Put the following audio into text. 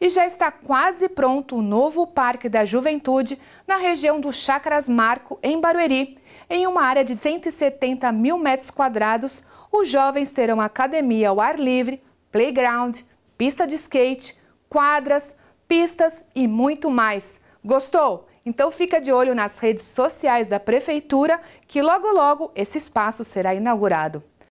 e já está quase pronto o novo Parque da Juventude na região do Chacras Marco, em Barueri. Em uma área de 170 mil metros quadrados, os jovens terão academia ao ar livre, playground, pista de skate, quadras, pistas e muito mais. Gostou? Então fica de olho nas redes sociais da prefeitura que logo logo esse espaço será inaugurado.